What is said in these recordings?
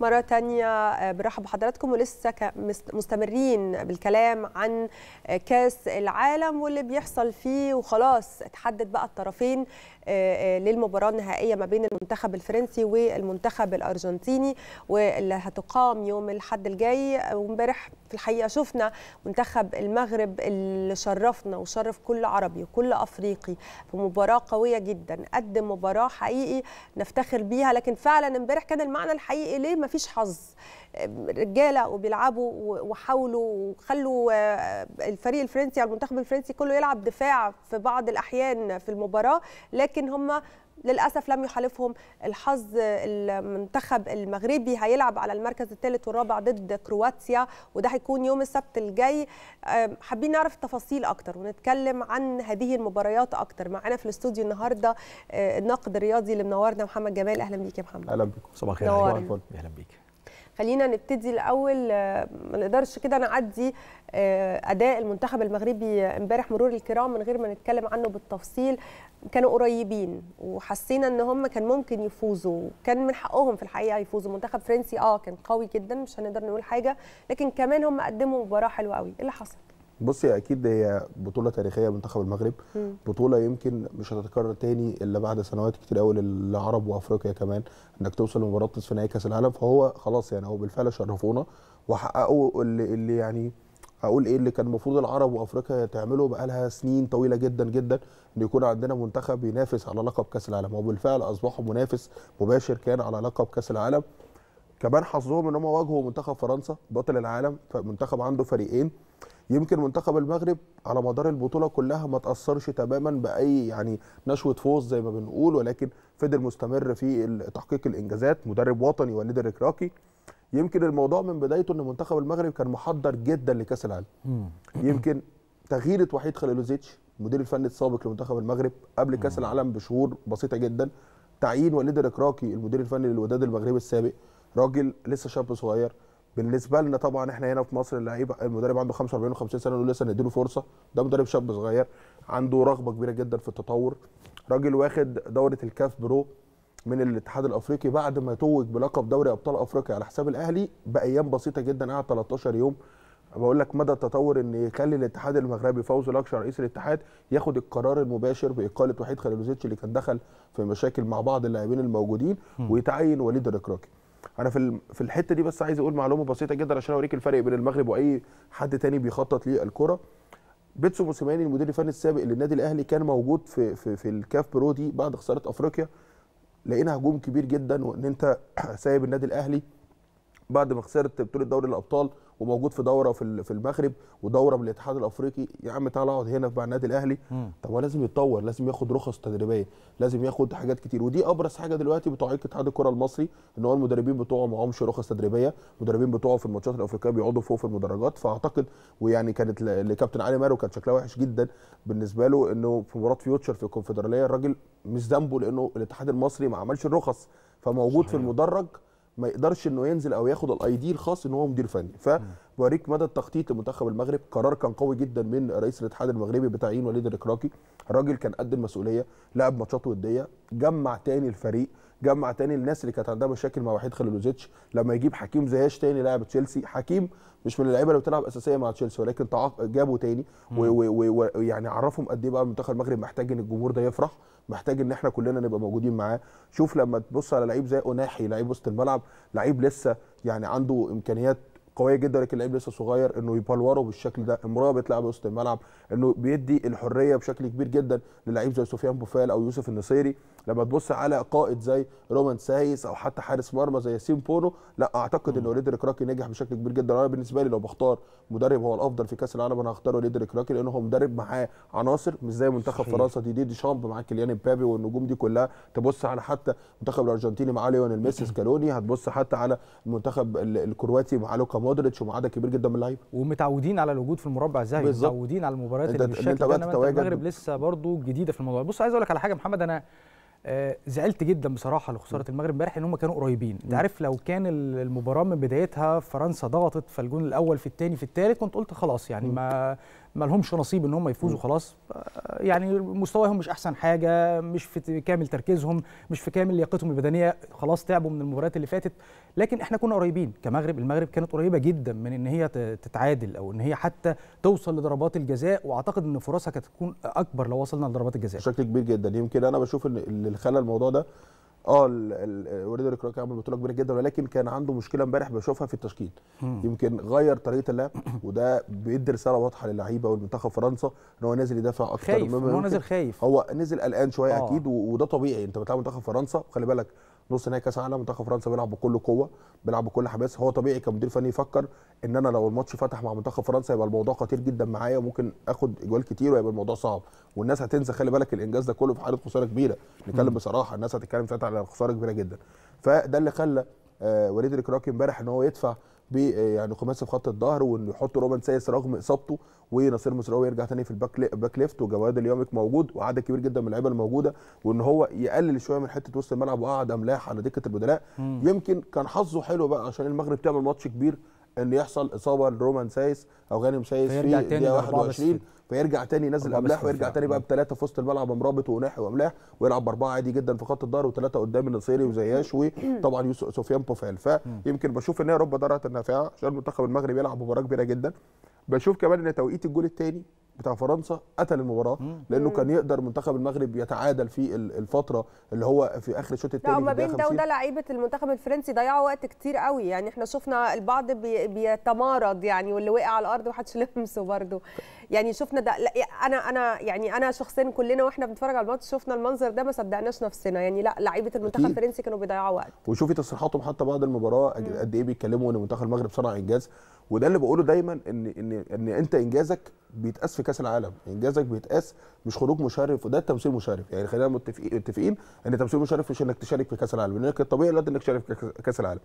مرة تانية آه، برحب بحضراتكم ولسه مستمرين بالكلام عن آه، كاس العالم واللي بيحصل فيه وخلاص اتحدد بقى الطرفين آه، آه، للمباراه النهائيه ما بين المنتخب الفرنسي والمنتخب الارجنتيني واللي هتقام يوم الاحد الجاي وامبارح في الحقيقه شفنا منتخب المغرب اللي شرفنا وشرف كل عربي وكل افريقي في مباراه قويه جدا قدم مباراه حقيقي نفتخر بيها لكن فعلا امبارح كان المعنى الحقيقي ليه ما فيش حظ رجاله وبيلعبوا وحاولوا وخلوا آه، الفريق الفرنسي او المنتخب الفرنسي كله يلعب دفاع في بعض الاحيان في المباراه لكن لكن هم للاسف لم يحالفهم الحظ المنتخب المغربي هيلعب على المركز الثالث والرابع ضد كرواتيا وده هيكون يوم السبت الجاي حابين نعرف تفاصيل اكتر ونتكلم عن هذه المباريات اكتر معانا في الاستوديو النهارده أه، الناقد الرياضي اللي منورنا محمد جمال اهلا بيك يا محمد اهلا بيك صباح الخير اهلا بيك خلينا نبتدي الاول آه، ما نقدرش كده نعدي آه، اداء المنتخب المغربي امبارح مرور الكرام من غير ما نتكلم عنه بالتفصيل كانوا قريبين وحسينا ان هم كان ممكن يفوزوا كان من حقهم في الحقيقه يفوزوا منتخب فرنسي اه كان قوي جدا مش هنقدر نقول حاجه لكن كمان هم قدموا مباراه حلوه قوي ايه اللي حصل بصي اكيد هي بطوله تاريخيه لمنتخب المغرب م. بطوله يمكن مش هتتكرر تاني الا بعد سنوات كتير قوي للعرب وافريقيا كمان انك توصل لمباراه نصف نهائي كاس العالم فهو خلاص يعني هو بالفعل شرفونا وحققوا اللي, اللي يعني هقول ايه اللي كان المفروض العرب وافريقيا تعمله بقالها سنين طويله جدا جدا ان يكون عندنا منتخب ينافس على لقب كاس العالم وبالفعل اصبحوا منافس مباشر كان على لقب كاس العالم كمان حظهم ان هم واجهوا منتخب فرنسا بطل العالم فمنتخب عنده فريقين يمكن منتخب المغرب على مدار البطوله كلها ما تاثرش تماما باي يعني نشوه فوز زي ما بنقول ولكن فضل مستمر في تحقيق الانجازات مدرب وطني وليد الركراكي يمكن الموضوع من بدايته ان منتخب المغرب كان محضر جدا لكاس العالم يمكن تغييره وحيد خليلوزيتش المدير الفني السابق لمنتخب المغرب قبل كاس العالم بشهور بسيطه جدا تعيين وليد الركراكي المدير الفني للوداد المغربي السابق راجل لسه شاب صغير بالنسبه لنا طبعا احنا هنا في مصر اللعيب المدرب عنده 45 و50 سنه نقول لسه نديله فرصه ده مدرب شاب صغير عنده رغبه كبيره جدا في التطور راجل واخد دوره الكاف برو من الاتحاد الافريقي بعد ما توج بلقب دوري ابطال افريقيا على حساب الاهلي بايام بسيطه جدا قعد 13 يوم بقول لك مدى التطور ان يخلي الاتحاد المغربي فوز الاكشر رئيس الاتحاد ياخد القرار المباشر باقاله وحيد خليلوزيتش اللي كان دخل في مشاكل مع بعض اللاعبين الموجودين ويتعين وليد الركراكي انا في في الحته دي بس عايز اقول معلومه بسيطه جدا عشان اوريك الفرق بين المغرب واي حد تاني بيخطط للكره بيتسو موسيماني المدير الفني السابق للنادي الاهلي كان موجود في في, في الكاف برو دي بعد خساره افريقيا لقينا هجوم كبير جدا وان انت سايب النادي الاهلي بعد ما خسرت بطوله دوري الابطال وموجود في دوره في في المغرب ودوره من الاتحاد الافريقي يا عم تعالى اقعد هنا مع النادي الاهلي طب هو لازم يتطور لازم ياخد رخص تدريبيه لازم ياخد حاجات كتير ودي ابرز حاجه دلوقتي بتعيق اتحاد الكره المصري ان هو المدربين بتوعه ما معهمش رخص تدريبيه المدربين بتوعه في الماتشات الافريقيه بيقعدوا فوق في المدرجات فاعتقد ويعني كانت لكابتن علي مارو كان شكلها وحش جدا بالنسبه له انه في مباراه فيوتشر في الكونفدراليه الراجل مش ذنبه لانه الاتحاد المصري ما عملش الرخص فموجود صحيح. في المدرج ما يقدرش انه ينزل او ياخد الاي دي الخاص ان هو مدير فني فبوريك مدى التخطيط لمنتخب المغرب قرار كان قوي جدا من رئيس الاتحاد المغربي بتعيين وليد الركراكي الراجل كان قد المسؤوليه لعب ماتشات وديه جمع تاني الفريق جمع تاني الناس اللي كانت عندها مشاكل مع وحيد خليلوزيتش لما يجيب حكيم زياش تاني لاعب تشيلسي حكيم مش من اللعيبه اللي بتلعب اساسيه مع تشيلسي ولكن جابه تاني ويعني عرفهم قد ايه بقى منتخب المغرب محتاج ان الجمهور ده يفرح محتاج ان احنا كلنا نبقى موجودين معاه شوف لما تبص على لعيب زي اوناحي لعيب وسط الملعب لعيب لسه يعني عنده امكانيات قويه جدا لكن اللعيب لسه صغير انه يبلوره بالشكل ده المرابط بيتلعب وسط الملعب انه بيدي الحريه بشكل كبير جدا للعيب زي سفيان بوفال او يوسف النصيري لما تبص على قائد زي رومان سايس او حتى حارس مرمى زي ياسين بونو لا اعتقد ان وليد الكراكي نجح بشكل كبير جدا انا بالنسبه لي لو بختار مدرب هو الافضل في كاس العالم انا هختار وليد الكراكي لانه هو مدرب معاه عناصر مش زي منتخب صحيح. فرنسا دي دي, دي شامب معاه كيليان امبابي والنجوم دي كلها تبص على حتى المنتخب الارجنتيني معاه ليونيل ميسي سكالوني هتبص حتى على المنتخب الكرواتي معاه لوكا مودريتش ومعاده كبير جدا من اللعيبه ومتعودين على الوجود في المربع الذهبي متعودين على المباريات اللي انت ده المغرب لسه برضو جديده في الموضوع بص عايز اقول لك على حاجه محمد انا آه، زعلت جدا بصراحه لخساره المغرب امبارح ان هم كانوا قريبين انت عارف لو كان المباراه من بدايتها فرنسا ضغطت فالجون الاول في الثاني في الثالث كنت قلت خلاص يعني ما ما لهمش نصيب ان هم يفوزوا خلاص آه، يعني مستواهم مش احسن حاجه مش في كامل تركيزهم مش في كامل لياقتهم البدنيه خلاص تعبوا من المباريات اللي فاتت لكن احنا كنا قريبين كمغرب المغرب كانت قريبه جدا من ان هي تتعادل او ان هي حتى توصل لضربات الجزاء واعتقد ان فرصها كانت تكون اكبر لو وصلنا لضربات الجزاء بشكل كبير جدا يمكن انا بشوف ان اللي خلى الموضوع ده اه الوليد ريكراك عمل بطوله كبيره جدا ولكن كان عنده مشكله امبارح بشوفها في التشكيل يمكن غير طريقه اللعب وده بيدي رساله واضحه للعيبه والمنتخب فرنسا ان هو نازل يدافع اكتر خايف هو نازل خايف هو نزل قلقان شويه آه. اكيد وده طبيعي انت بتلعب منتخب فرنسا وخلي بالك نص نهائي كاس عالم منتخب فرنسا بيلعب بكل قوه بيلعب بكل حماس هو طبيعي كمدير فني يفكر ان انا لو الماتش فتح مع منتخب فرنسا يبقى الموضوع خطير جدا معايا وممكن اخد اجوال كتير ويبقى الموضوع صعب والناس هتنسى خلي بالك الانجاز ده كله في حاله خساره كبيره نتكلم بصراحه الناس هتتكلم ساعتها على خساره كبيره جدا فده اللي خلى آه وليد الكراكي امبارح ان هو يدفع يعني خماسي في خط الظهر وانه يحط روبن سايس رغم اصابته ونصير مصراوي يرجع تاني في الباك باك ليفت وجواد اليومك موجود وعدد كبير جدا من اللعيبه الموجوده وان هو يقلل شويه من حته وسط الملعب وقعد املاح على دكه البدلاء يمكن كان حظه حلو بقى عشان المغرب تعمل ماتش كبير ان يحصل اصابه لرومان سايس او غانم سايس في دقيقه 21 فيرجع تاني ينزل املاح ويرجع تاني بقى آه. بثلاثه في وسط الملعب مرابط وناحي واملاح ويلعب باربعه عادي جدا في خط الظهر وثلاثه قدام النصيري وزياش وطبعا يوسف سفيان بوفال فيمكن بشوف ان هي رب دارت النافعه عشان المنتخب المغرب يلعب مباراه كبيره جدا بشوف كمان ان توقيت الجول الثاني بتاع فرنسا قتل المباراه لانه كان يقدر منتخب المغرب يتعادل في الفتره اللي هو في اخر الشوط الثاني لا ما بين ده وده لعيبه المنتخب الفرنسي ضيعوا وقت كتير قوي يعني احنا شفنا البعض بي بيتمارض يعني واللي وقع على الارض ومحدش لمسه برده يعني شفنا ده لا انا انا يعني انا شخصيا كلنا واحنا بنتفرج على الماتش شفنا المنظر ده ما صدقناش نفسنا يعني لا لعيبه المنتخب الفرنسي كانوا بيضيعوا وقت وشوفي تصريحاتهم حتى بعد المباراه قد ايه بيتكلموا ان منتخب المغرب صنع انجاز وده اللي بقوله دايما ان ان ان انت انجازك بيتقاس في كاس العالم انجازك بيتقاس مش خروج مشرف وده تمثيل مشرف يعني خلينا متفقين متفقين ان تمثيل مشرف مش انك تشارك في كاس العالم لانك الطبيعي لا انك تشارك في كاس العالم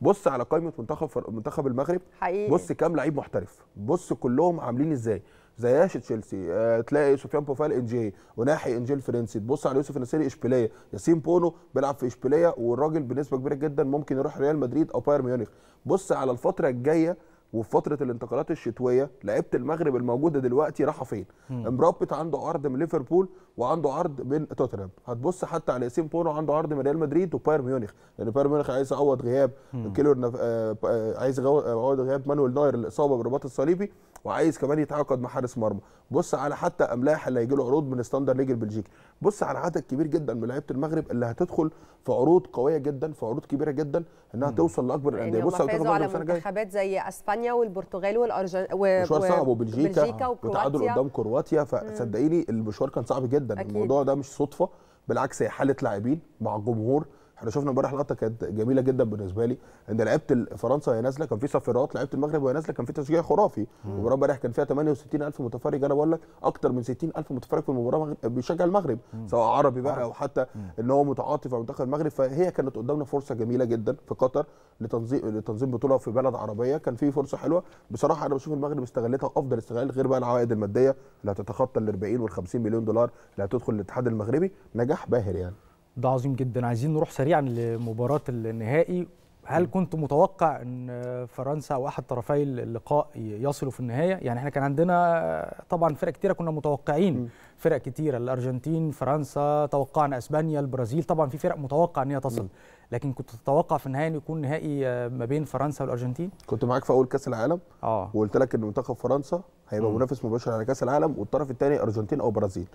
بص على قائمه منتخب منتخب المغرب حقيقي. بص كام لعيب محترف بص كلهم عاملين ازاي زياش تشيلسي آه تلاقي سفيان بوفال انجي وناحي انجي الفرنسي تبص على يوسف النسيري اشبيليه ياسين بونو بيلعب في اشبيليه والراجل بنسبه كبيره جدا ممكن يروح ريال مدريد او بايرن ميونخ بص على الفتره الجايه وفي فتره الانتقالات الشتويه لعيبه المغرب الموجوده دلوقتي راحه فين؟ امرابط عنده عرض من ليفربول وعنده عرض من توتنهام، هتبص حتى على ياسين بونو عنده عرض من ريال مدريد وبايرن ميونخ، لان بايرن ميونخ عايز يعوض غياب كيلور نف... آه... آه، عايز آه، يعوض غياب مانويل ناير الاصابه بالرباط الصليبي وعايز كمان يتعاقد مع حارس مرمى، بص على حتى املاح اللي هيجي له عروض من ستاندر ليج البلجيكي، بص على عدد كبير جدا من لعيبه المغرب اللي هتدخل في عروض قويه جدا في عروض كبيره جدا انها توصل لاكبر الانديه، بص على منتخبات زي اسبانيا اسبانيا والبرتغال والارجنتين مشوار صعب وبلجيكا وتعادل قدام كرواتيا فصدقيني المشوار كان صعب جدا أكيد. الموضوع ده مش صدفه بالعكس هي حاله لاعبين مع الجمهور احنا شفنا امبارح لقطه كانت جميله جدا بالنسبه لي عند لعبت فرنسا وهي نازله كان في صفرات لعبت المغرب وهي نازله كان في تشجيع خرافي المباراه امبارح كان فيها 68000 متفرج انا بقول لك اكتر من 60000 متفرج في المباراه بيشجع المغرب مم. سواء عربي بقى او حتى ان هو متعاطف او منتخب المغرب فهي كانت قدامنا فرصه جميله جدا في قطر لتنظيم لتنظيم بطوله في بلد عربيه كان في فرصه حلوه بصراحه انا بشوف المغرب استغلتها افضل استغلال غير بقى العوائد الماديه اللي هتتخطى ال 40 وال 50 مليون دولار اللي هتدخل الاتحاد المغربي نجاح باهر يعني ده عظيم جدا عايزين نروح سريعا لمباراه النهائي هل كنت متوقع ان فرنسا او احد طرفي اللقاء يصلوا في النهايه يعني احنا كان عندنا طبعا فرق كتيره كنا متوقعين فرق كتيره الارجنتين فرنسا توقعنا اسبانيا البرازيل طبعا في فرق متوقع ان هي تصل لكن كنت تتوقع في النهايه يكون نهائي ما بين فرنسا والارجنتين كنت معاك في اول كاس العالم اه وقلت لك ان منتخب فرنسا هيبقى منافس مباشر على كاس العالم والطرف الثاني ارجنتين او برازيل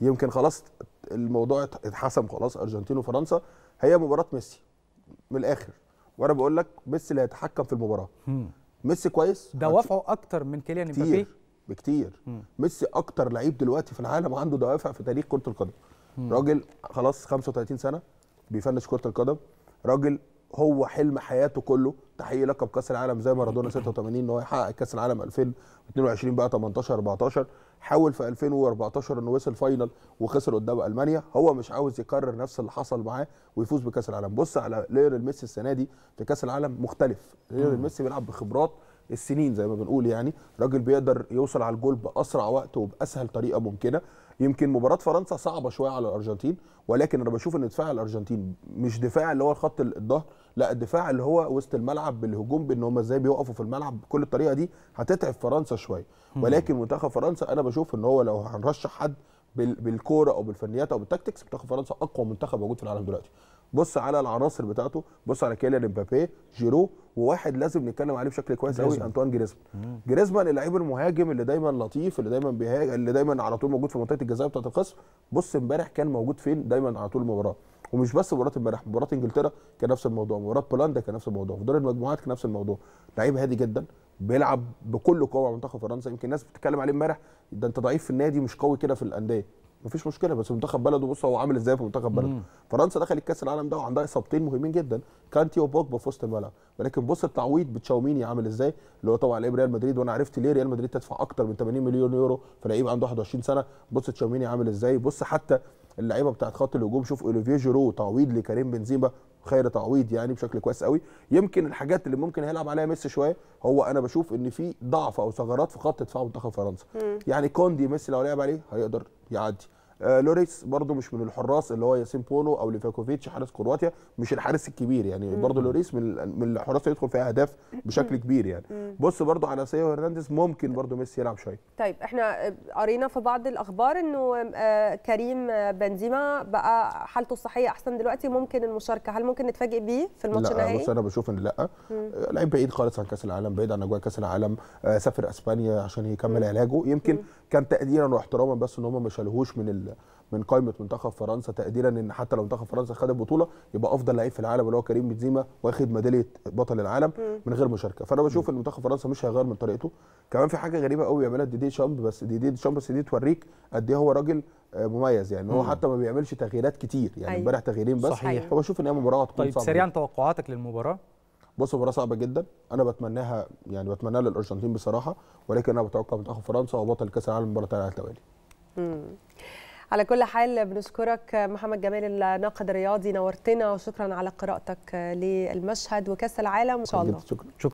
يمكن خلاص الموضوع اتحسم خلاص ارجنتين وفرنسا هي مباراه ميسي من الاخر وانا بقول لك ميسي اللي هيتحكم في المباراه ميسي كويس دوافعه اكتر من كيليان امبابي بكتير ميسي اكتر لعيب دلوقتي في العالم عنده دوافع في تاريخ كره القدم راجل خلاص 35 سنه بيفنش كره القدم راجل هو حلم حياته كله تحقيق لقب كاس العالم زي مارادونا 86 ان هو يحقق كاس العالم 2022 بقى 18 14 حاول في 2014 انه وصل فاينل وخسر قدام المانيا هو مش عاوز يكرر نفس اللي حصل معاه ويفوز بكاس العالم بص على ليونيل ميسي السنه دي في كاس العالم مختلف ليونيل ميسي بيلعب بخبرات السنين زي ما بنقول يعني راجل بيقدر يوصل على الجول باسرع وقت وباسهل طريقه ممكنه يمكن مباراه فرنسا صعبه شويه على الارجنتين ولكن انا بشوف ان دفاع الارجنتين مش دفاع اللي هو خط الظهر لا الدفاع اللي هو وسط الملعب بالهجوم بان هم ازاي بيوقفوا في الملعب بكل الطريقه دي هتتعب فرنسا شويه ولكن منتخب فرنسا انا بشوف ان هو لو هنرشح حد بالكوره او بالفنيات او بالتكتكس منتخب فرنسا اقوى منتخب موجود في العالم دلوقتي بص على العناصر بتاعته بص على كيليان امبابي جيرو وواحد لازم نتكلم عليه بشكل كويس قوي انطوان جريزمان جريزمان اللعيب المهاجم اللي دايما لطيف اللي دايما بيهاج اللي دايما على طول موجود في منطقه الجزاء بتاعه الخصم بص امبارح كان موجود فين دايما على طول المباراه ومش بس مباراه امبارح مباراه انجلترا كان نفس الموضوع مباراه بولندا كان نفس الموضوع في دور المجموعات كان نفس الموضوع لعيب هادي جدا بيلعب بكل قوه منتخب فرنسا يمكن الناس بتتكلم عليه امبارح ده انت ضعيف في النادي مش قوي كده في الانديه مفيش مشكله بس منتخب بلده بص هو عامل ازاي في منتخب بلده مم. فرنسا دخلت كاس العالم ده وعندها اصابتين مهمين جدا كانتي وبوجبا في وسط الملعب ولكن بص التعويض بتشاوميني عامل ازاي اللي هو طبعا لعيب ريال مدريد وانا عرفت ليه ريال مدريد تدفع اكتر من 80 مليون يورو في لعيب عنده 21 سنه بص تشاوميني عامل ازاي بص حتى اللعيبه بتاعت خط الهجوم شوف اوليفي جيرو تعويض لكريم بنزيما خير تعويض يعني بشكل كويس قوي يمكن الحاجات اللي ممكن هيلعب عليها ميسي شويه هو انا بشوف ان في ضعف او ثغرات في خط دفاع منتخب فرنسا يعني كوندي ميسي لو لعب عليه هيقدر يعدي آه، لوريس برضو مش من الحراس اللي هو ياسين بونو او ليفاكوفيتش حارس كرواتيا مش الحارس الكبير يعني برضو لوريس من من الحراس اللي يدخل فيها اهداف بشكل كبير يعني بص برضو على سيو هرنانديز ممكن برضو ميسي يلعب شويه طيب احنا قرينا في بعض الاخبار انه آه، كريم بنزيما بقى حالته الصحيه احسن دلوقتي ممكن المشاركه هل ممكن نتفاجئ بيه في الماتش النهائي لا بص انا بشوف ان لا آه، لعيب بعيد خالص عن كاس العالم بعيد عن اجواء كاس العالم سافر اسبانيا عشان يكمل علاجه يمكن كان تقديرا واحتراما بس ان هم ما شالوهوش من من قائمه منتخب فرنسا تقديرا ان حتى لو منتخب فرنسا خد البطوله يبقى افضل لعيب في العالم اللي هو كريم بنزيما واخد ميداليه بطل العالم من غير مشاركه فانا بشوف ان منتخب فرنسا مش هيغير من طريقته كمان في حاجه غريبه قوي بيعملها ديدي شامب بس ديدي شامب بس دي توريك قد ايه هو راجل آه، مميز يعني هو حتى ما بيعملش تغييرات كتير يعني أيوة. امبارح أيوه. تغييرين بس صحيح فبشوف ان هي مباراه هتكون طيب سريعا توقعاتك للمباراه بص مباراه صعبه جدا انا بتمناها يعني بتمناها للارجنتين بصراحه ولكن انا بتوقع منتخب فرنسا وبطل كاس العالم المباراه على التوالي على كل حال بنشكرك محمد جمال الناقد الرياضي نورتنا وشكرا على قراءتك للمشهد وكاس العالم ان شاء الله شكرا